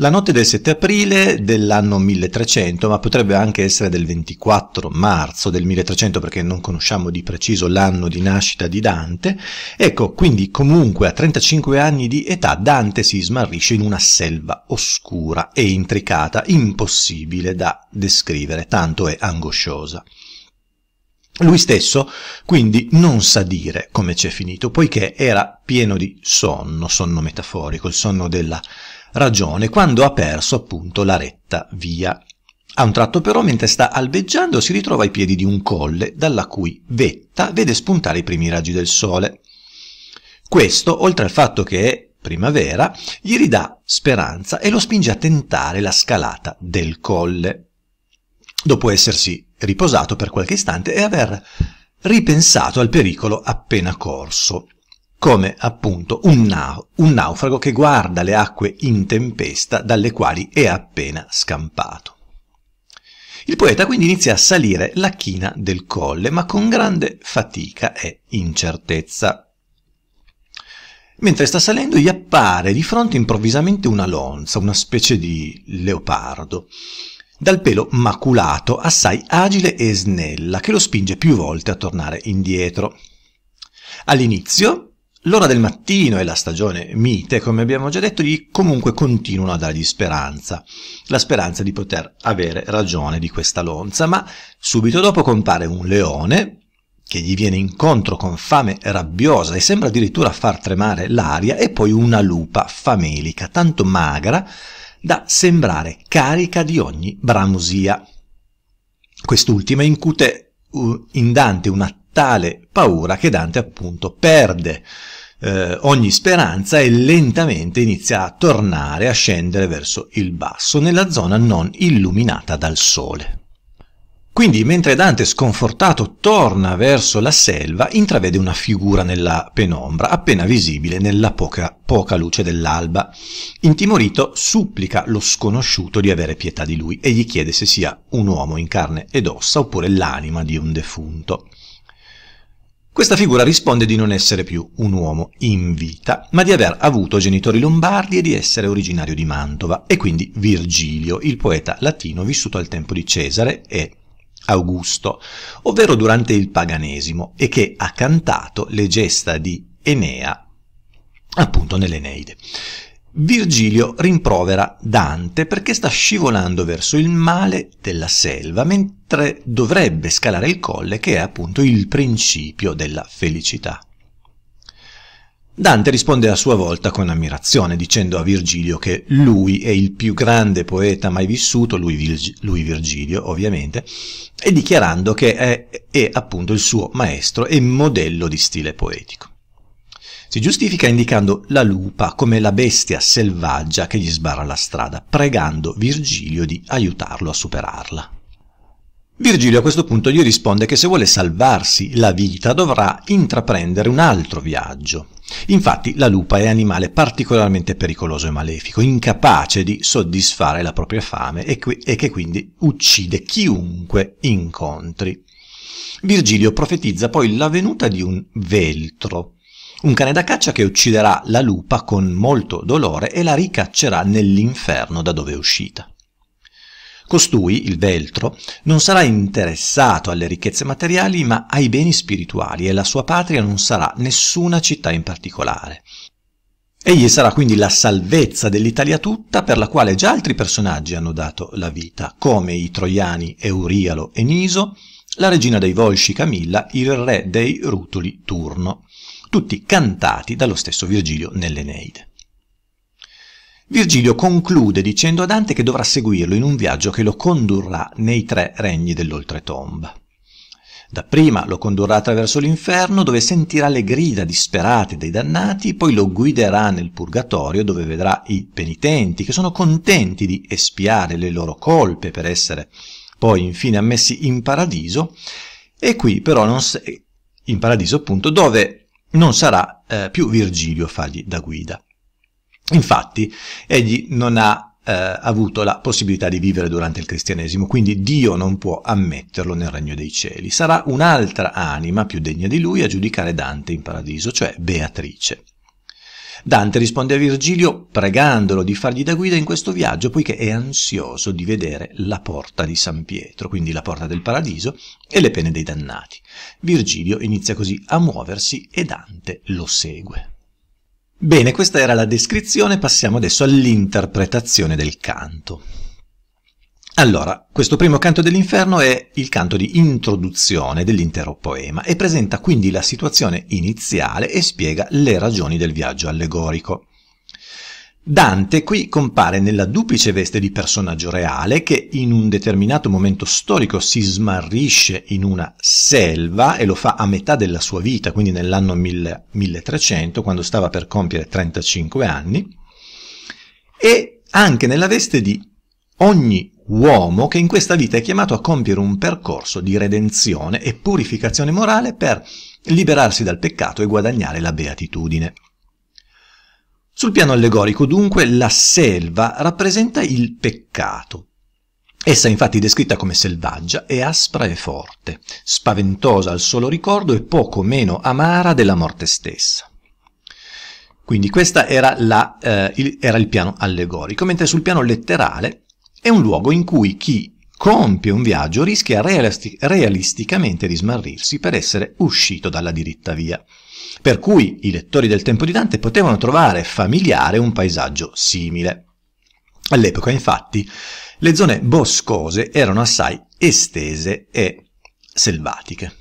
La notte del 7 aprile dell'anno 1300, ma potrebbe anche essere del 24 marzo del 1300 perché non conosciamo di preciso l'anno di nascita di Dante, ecco, quindi comunque a 35 anni di età Dante si smarrisce in una selva oscura e intricata, impossibile da descrivere, tanto è angosciosa. Lui stesso quindi non sa dire come c'è finito, poiché era pieno di sonno, sonno metaforico, il sonno della ragione quando ha perso appunto la retta via. A un tratto però, mentre sta albeggiando, si ritrova ai piedi di un colle dalla cui vetta vede spuntare i primi raggi del sole. Questo, oltre al fatto che è primavera, gli ridà speranza e lo spinge a tentare la scalata del colle. Dopo essersi riposato per qualche istante e aver ripensato al pericolo appena corso, come appunto un, na un naufrago che guarda le acque in tempesta dalle quali è appena scampato. Il poeta quindi inizia a salire la china del colle, ma con grande fatica e incertezza. Mentre sta salendo gli appare di fronte improvvisamente una lonza, una specie di leopardo, dal pelo maculato, assai agile e snella, che lo spinge più volte a tornare indietro. All'inizio L'ora del mattino e la stagione mite, come abbiamo già detto, gli comunque continuano a dargli speranza, la speranza di poter avere ragione di questa lonza, ma subito dopo compare un leone che gli viene incontro con fame rabbiosa e sembra addirittura far tremare l'aria, e poi una lupa famelica, tanto magra da sembrare carica di ogni bramosia. Quest'ultima incute uh, in Dante una tale paura che Dante appunto perde eh, ogni speranza e lentamente inizia a tornare a scendere verso il basso, nella zona non illuminata dal sole. Quindi, mentre Dante, sconfortato, torna verso la selva, intravede una figura nella penombra, appena visibile nella poca, poca luce dell'alba. Intimorito, supplica lo sconosciuto di avere pietà di lui e gli chiede se sia un uomo in carne ed ossa oppure l'anima di un defunto. Questa figura risponde di non essere più un uomo in vita, ma di aver avuto genitori lombardi e di essere originario di Mantova, e quindi Virgilio, il poeta latino vissuto al tempo di Cesare e Augusto, ovvero durante il paganesimo, e che ha cantato le gesta di Enea appunto nell'Eneide. Virgilio rimprovera Dante perché sta scivolando verso il male della selva, mentre dovrebbe scalare il colle che è appunto il principio della felicità. Dante risponde a sua volta con ammirazione, dicendo a Virgilio che lui è il più grande poeta mai vissuto, lui, Virg- lui Virgilio ovviamente, e dichiarando che è, è appunto il suo maestro e modello di stile poetico. Si giustifica indicando la lupa come la bestia selvaggia che gli sbarra la strada, pregando Virgilio di aiutarlo a superarla. Virgilio a questo punto gli risponde che se vuole salvarsi la vita dovrà intraprendere un altro viaggio. Infatti la lupa è animale particolarmente pericoloso e malefico, incapace di soddisfare la propria fame e, qui, e che quindi uccide chiunque incontri. Virgilio profetizza poi la venuta di un veltro, un cane da caccia che ucciderà la lupa con molto dolore e la ricaccerà nell'inferno da dove è uscita. Costui, il veltro, non sarà interessato alle ricchezze materiali ma ai beni spirituali e la sua patria non sarà nessuna città in particolare. Egli sarà quindi la salvezza dell'Italia tutta per la quale già altri personaggi hanno dato la vita, come i troiani Eurialo e Niso, la regina dei Volsci Camilla, il re dei Rutuli Turno tutti cantati dallo stesso Virgilio nell'Eneide. Virgilio conclude dicendo a Dante che dovrà seguirlo in un viaggio che lo condurrà nei tre regni dell'oltretomba. Dapprima lo condurrà attraverso l'inferno dove sentirà le grida disperate dei dannati, poi lo guiderà nel purgatorio dove vedrà i penitenti che sono contenti di espiare le loro colpe per essere poi infine ammessi in paradiso e qui però non se... in paradiso appunto dove non sarà eh, più Virgilio a fargli da guida. Infatti, egli non ha eh, avuto la possibilità di vivere durante il cristianesimo, quindi Dio non può ammetterlo nel regno dei cieli. Sarà un'altra anima più degna di lui a giudicare Dante in paradiso, cioè Beatrice. Dante risponde a Virgilio pregandolo di fargli da guida in questo viaggio, poiché è ansioso di vedere la porta di San Pietro, quindi la porta del paradiso e le pene dei dannati. Virgilio inizia così a muoversi e Dante lo segue. Bene, questa era la descrizione, passiamo adesso all'interpretazione del canto. Allora, questo primo canto dell'inferno è il canto di introduzione dell'intero poema e presenta quindi la situazione iniziale e spiega le ragioni del viaggio allegorico. Dante qui compare nella duplice veste di personaggio reale che in un determinato momento storico si smarrisce in una selva e lo fa a metà della sua vita, quindi nell'anno 1300, quando stava per compiere 35 anni, e anche nella veste di ogni uomo che in questa vita è chiamato a compiere un percorso di redenzione e purificazione morale per liberarsi dal peccato e guadagnare la beatitudine. Sul piano allegorico, dunque, la selva rappresenta il peccato. Essa infatti è descritta come selvaggia è aspra e forte, spaventosa al solo ricordo e poco meno amara della morte stessa. Quindi questo era, eh, era il piano allegorico, mentre sul piano letterale è un luogo in cui chi compie un viaggio rischia realisti- realisticamente di smarrirsi per essere uscito dalla diritta via. Per cui i lettori del tempo di Dante potevano trovare familiare un paesaggio simile. All'epoca, infatti, le zone boscose erano assai estese e selvatiche.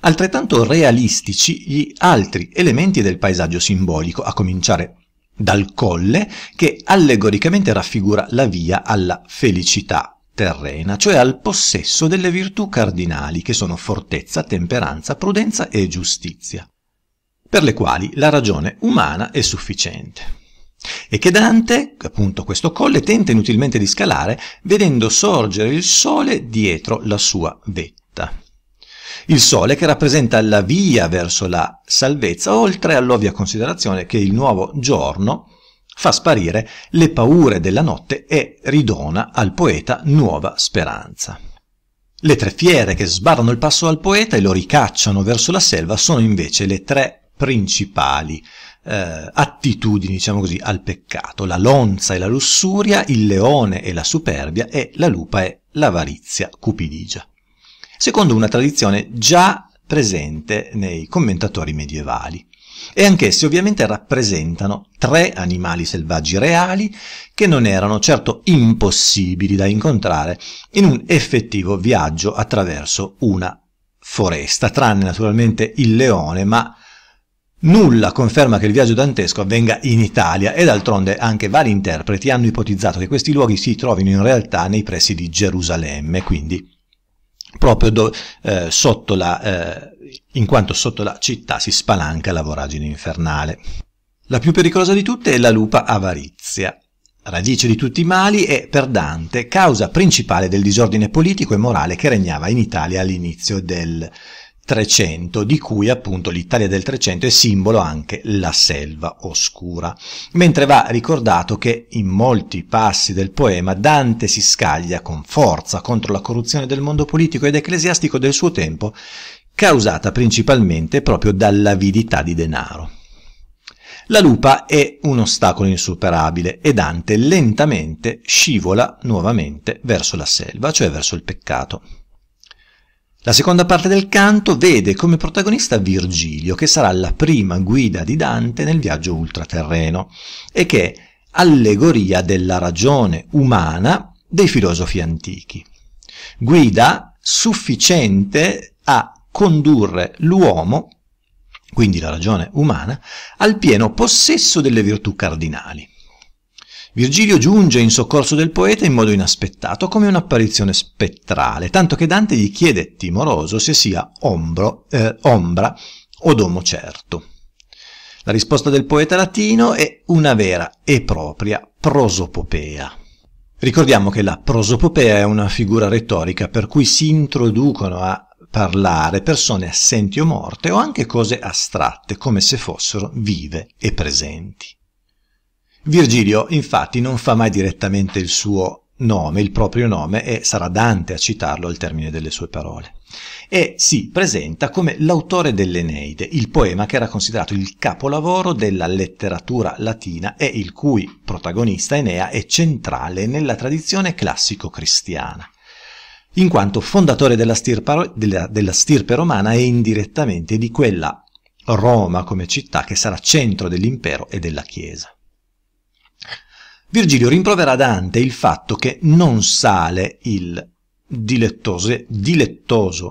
Altrettanto realistici gli altri elementi del paesaggio simbolico, a cominciare dal colle che allegoricamente raffigura la via alla felicità terrena, cioè al possesso delle virtù cardinali che sono fortezza, temperanza, prudenza e giustizia, per le quali la ragione umana è sufficiente. E che Dante, appunto questo colle, tenta inutilmente di scalare vedendo sorgere il sole dietro la sua vetta. Il Sole che rappresenta la via verso la salvezza, oltre all'ovvia considerazione che il nuovo giorno fa sparire le paure della notte e ridona al poeta nuova speranza. Le tre fiere che sbarrano il passo al poeta e lo ricacciano verso la selva sono invece le tre principali eh, attitudini, diciamo così, al peccato, la lonza e la lussuria, il leone e la superbia e la lupa e l'avarizia cupidigia secondo una tradizione già presente nei commentatori medievali. E anch'essi ovviamente rappresentano tre animali selvaggi reali che non erano certo impossibili da incontrare in un effettivo viaggio attraverso una foresta, tranne naturalmente il leone, ma Nulla conferma che il viaggio dantesco avvenga in Italia e d'altronde anche vari interpreti hanno ipotizzato che questi luoghi si trovino in realtà nei pressi di Gerusalemme, quindi proprio do, eh, sotto la, eh, in quanto sotto la città si spalanca la voragine infernale. La più pericolosa di tutte è la lupa avarizia, radice di tutti i mali e, per Dante, causa principale del disordine politico e morale che regnava in Italia all'inizio del 300, di cui appunto l'Italia del 300 è simbolo anche la selva oscura. Mentre va ricordato che in molti passi del poema Dante si scaglia con forza contro la corruzione del mondo politico ed ecclesiastico del suo tempo, causata principalmente proprio dall'avidità di denaro. La lupa è un ostacolo insuperabile e Dante lentamente scivola nuovamente verso la selva, cioè verso il peccato. La seconda parte del canto vede come protagonista Virgilio, che sarà la prima guida di Dante nel viaggio ultraterreno e che è allegoria della ragione umana dei filosofi antichi. Guida sufficiente a condurre l'uomo, quindi la ragione umana, al pieno possesso delle virtù cardinali. Virgilio giunge in soccorso del poeta in modo inaspettato, come un'apparizione spettrale, tanto che Dante gli chiede timoroso se sia ombro, eh, ombra o domo certo. La risposta del poeta latino è una vera e propria prosopopea. Ricordiamo che la prosopopea è una figura retorica per cui si introducono a parlare persone assenti o morte o anche cose astratte come se fossero vive e presenti. Virgilio infatti non fa mai direttamente il suo nome, il proprio nome, e sarà Dante a citarlo al termine delle sue parole. E si presenta come l'autore dell'Eneide, il poema che era considerato il capolavoro della letteratura latina e il cui protagonista Enea è centrale nella tradizione classico-cristiana, in quanto fondatore della stirpe, della, della stirpe romana e indirettamente di quella Roma come città che sarà centro dell'impero e della Chiesa. Virgilio rimprovera Dante il fatto che non sale il dilettoso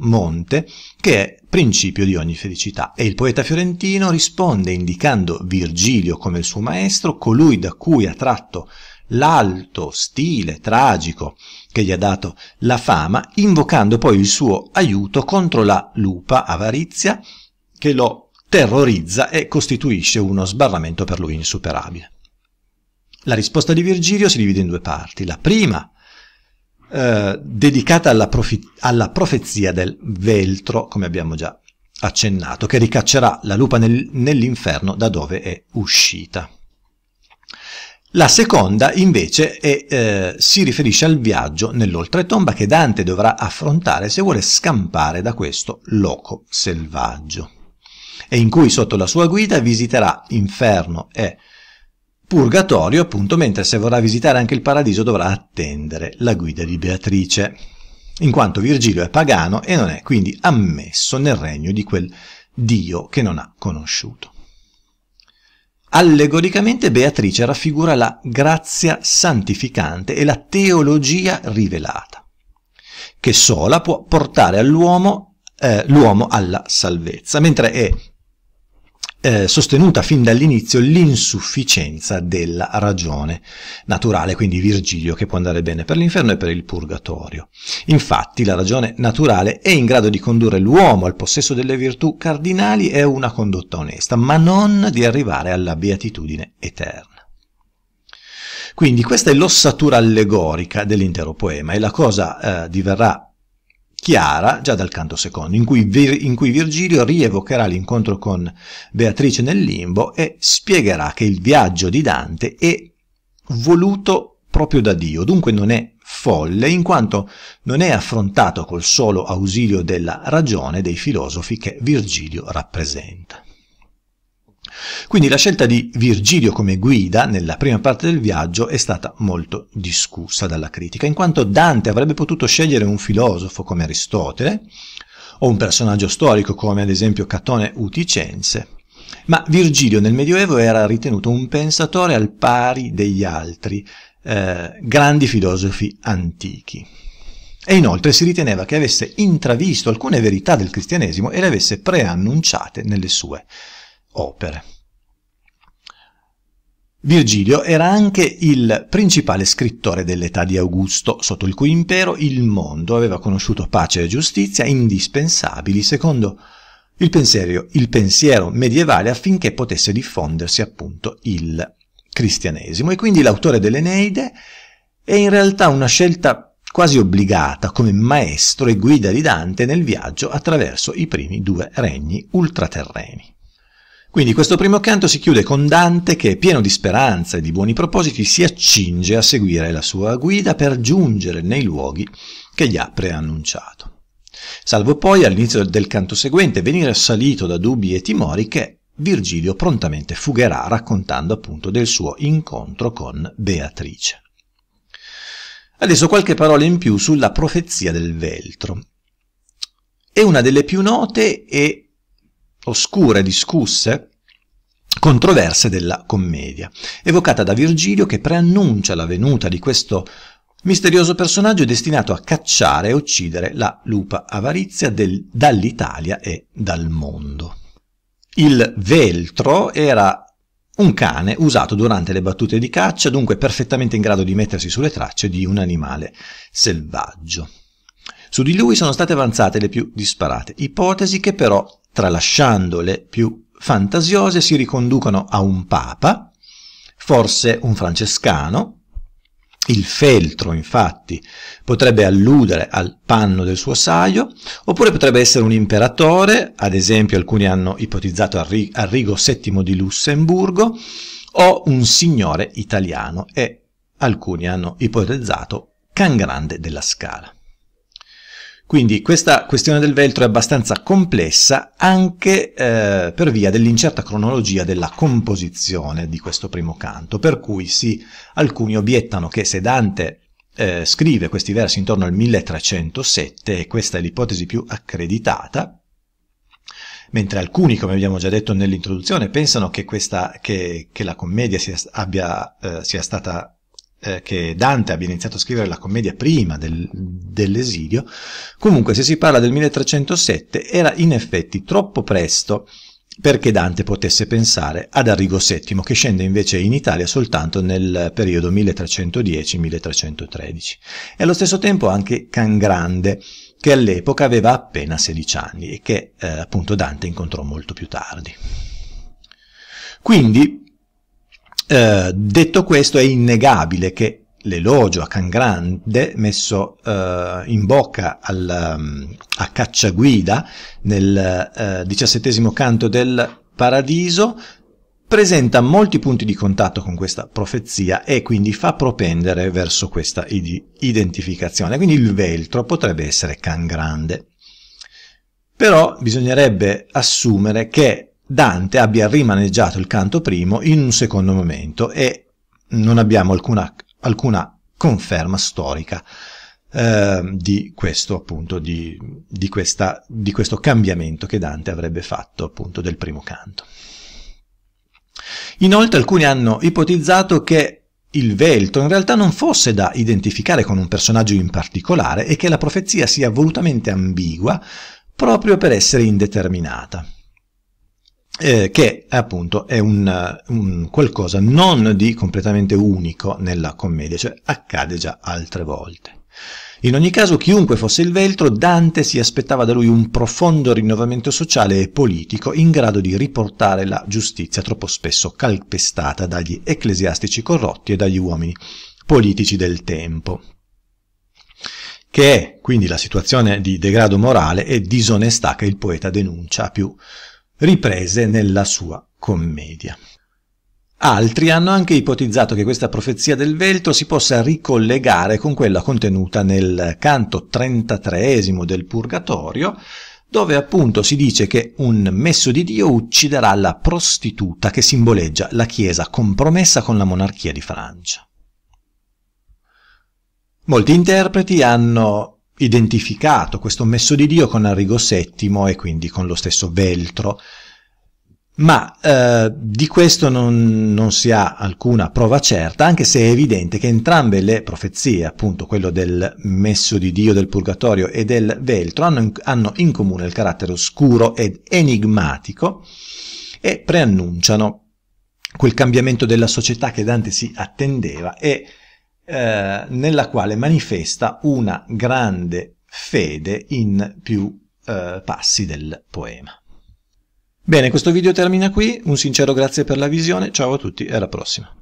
monte che è principio di ogni felicità e il poeta fiorentino risponde indicando Virgilio come il suo maestro, colui da cui ha tratto l'alto stile tragico che gli ha dato la fama, invocando poi il suo aiuto contro la lupa avarizia che lo terrorizza e costituisce uno sbarramento per lui insuperabile. La risposta di Virgilio si divide in due parti. La prima, eh, dedicata alla, profi- alla profezia del veltro, come abbiamo già accennato, che ricaccerà la lupa nel, nell'inferno da dove è uscita. La seconda invece è, eh, si riferisce al viaggio nell'oltretomba che Dante dovrà affrontare se vuole scampare da questo loco selvaggio e in cui sotto la sua guida visiterà inferno e purgatorio appunto, mentre se vorrà visitare anche il paradiso dovrà attendere la guida di Beatrice, in quanto Virgilio è pagano e non è quindi ammesso nel regno di quel Dio che non ha conosciuto. Allegoricamente Beatrice raffigura la grazia santificante e la teologia rivelata, che sola può portare all'uomo eh, l'uomo alla salvezza, mentre è eh, sostenuta fin dall'inizio l'insufficienza della ragione naturale, quindi Virgilio che può andare bene per l'inferno e per il purgatorio. Infatti la ragione naturale è in grado di condurre l'uomo al possesso delle virtù cardinali e una condotta onesta, ma non di arrivare alla beatitudine eterna. Quindi questa è l'ossatura allegorica dell'intero poema e la cosa eh, diverrà chiara già dal canto secondo, in cui, Vir in cui Virgilio rievocherà l'incontro con Beatrice nel limbo e spiegherà che il viaggio di Dante è voluto proprio da Dio, dunque non è folle in quanto non è affrontato col solo ausilio della ragione dei filosofi che Virgilio rappresenta. Quindi la scelta di Virgilio come guida nella prima parte del viaggio è stata molto discussa dalla critica, in quanto Dante avrebbe potuto scegliere un filosofo come Aristotele o un personaggio storico come ad esempio Catone Uticense, ma Virgilio nel Medioevo era ritenuto un pensatore al pari degli altri eh, grandi filosofi antichi. E inoltre si riteneva che avesse intravisto alcune verità del cristianesimo e le avesse preannunciate nelle sue opere. Virgilio era anche il principale scrittore dell'età di Augusto, sotto il cui impero il mondo aveva conosciuto pace e giustizia indispensabili secondo il pensiero, il pensiero medievale affinché potesse diffondersi appunto il cristianesimo. E quindi l'autore dell'Eneide è in realtà una scelta quasi obbligata come maestro e guida di Dante nel viaggio attraverso i primi due regni ultraterreni. Quindi questo primo canto si chiude con Dante che, pieno di speranza e di buoni propositi, si accinge a seguire la sua guida per giungere nei luoghi che gli ha preannunciato. Salvo poi all'inizio del canto seguente venire assalito da dubbi e timori che Virgilio prontamente fugherà raccontando appunto del suo incontro con Beatrice. Adesso qualche parola in più sulla profezia del veltro. È una delle più note e oscure, discusse, controverse della commedia, evocata da Virgilio che preannuncia la venuta di questo misterioso personaggio destinato a cacciare e uccidere la lupa avarizia del, dall'Italia e dal mondo. Il veltro era un cane usato durante le battute di caccia, dunque perfettamente in grado di mettersi sulle tracce di un animale selvaggio. Su di lui sono state avanzate le più disparate ipotesi che però tralasciando le più fantasiose, si riconducono a un papa, forse un francescano. Il feltro, infatti, potrebbe alludere al panno del suo saio, oppure potrebbe essere un imperatore, ad esempio alcuni hanno ipotizzato Arrigo VII di Lussemburgo, o un signore italiano e alcuni hanno ipotizzato Can Grande della Scala. Quindi questa questione del veltro è abbastanza complessa anche eh, per via dell'incerta cronologia della composizione di questo primo canto, per cui sì, alcuni obiettano che se Dante eh, scrive questi versi intorno al 1307, e questa è l'ipotesi più accreditata, mentre alcuni, come abbiamo già detto nell'introduzione, pensano che, questa, che, che la commedia sia, abbia, eh, sia stata eh, che Dante abbia iniziato a scrivere la commedia prima del, dell'esilio, comunque se si parla del 1307 era in effetti troppo presto perché Dante potesse pensare ad Arrigo VII, che scende invece in Italia soltanto nel periodo 1310-1313. E allo stesso tempo anche Cangrande, che all'epoca aveva appena 16 anni e che eh, appunto Dante incontrò molto più tardi. Quindi eh, detto questo è innegabile che l'elogio a Can Grande messo eh, in bocca al, mm, a Cacciaguida nel eh, diciassettesimo canto del Paradiso presenta molti punti di contatto con questa profezia e quindi fa propendere verso questa identificazione. Quindi il veltro potrebbe essere Can Grande. Però bisognerebbe assumere che Dante abbia rimaneggiato il canto primo in un secondo momento e non abbiamo alcuna, alcuna conferma storica eh, di questo appunto, di, di, questa, di questo cambiamento che Dante avrebbe fatto appunto del primo canto. Inoltre alcuni hanno ipotizzato che il velto in realtà non fosse da identificare con un personaggio in particolare e che la profezia sia volutamente ambigua proprio per essere indeterminata eh, che appunto è un, un, qualcosa non di completamente unico nella commedia, cioè accade già altre volte. In ogni caso, chiunque fosse il Veltro, Dante si aspettava da lui un profondo rinnovamento sociale e politico in grado di riportare la giustizia troppo spesso calpestata dagli ecclesiastici corrotti e dagli uomini politici del tempo che è quindi la situazione di degrado morale e disonestà che il poeta denuncia più riprese nella sua commedia. Altri hanno anche ipotizzato che questa profezia del veltro si possa ricollegare con quella contenuta nel canto 33 del Purgatorio, dove appunto si dice che un messo di Dio ucciderà la prostituta che simboleggia la Chiesa compromessa con la monarchia di Francia. Molti interpreti hanno identificato questo messo di Dio con Arrigo VII e quindi con lo stesso Veltro, ma eh, di questo non, non, si ha alcuna prova certa, anche se è evidente che entrambe le profezie, appunto quello del messo di Dio del Purgatorio e del Veltro, hanno in, hanno in comune il carattere oscuro ed enigmatico e preannunciano quel cambiamento della società che Dante si attendeva e eh, nella quale manifesta una grande fede in più eh, passi del poema. Bene, questo video termina qui, un sincero grazie per la visione, ciao a tutti e alla prossima.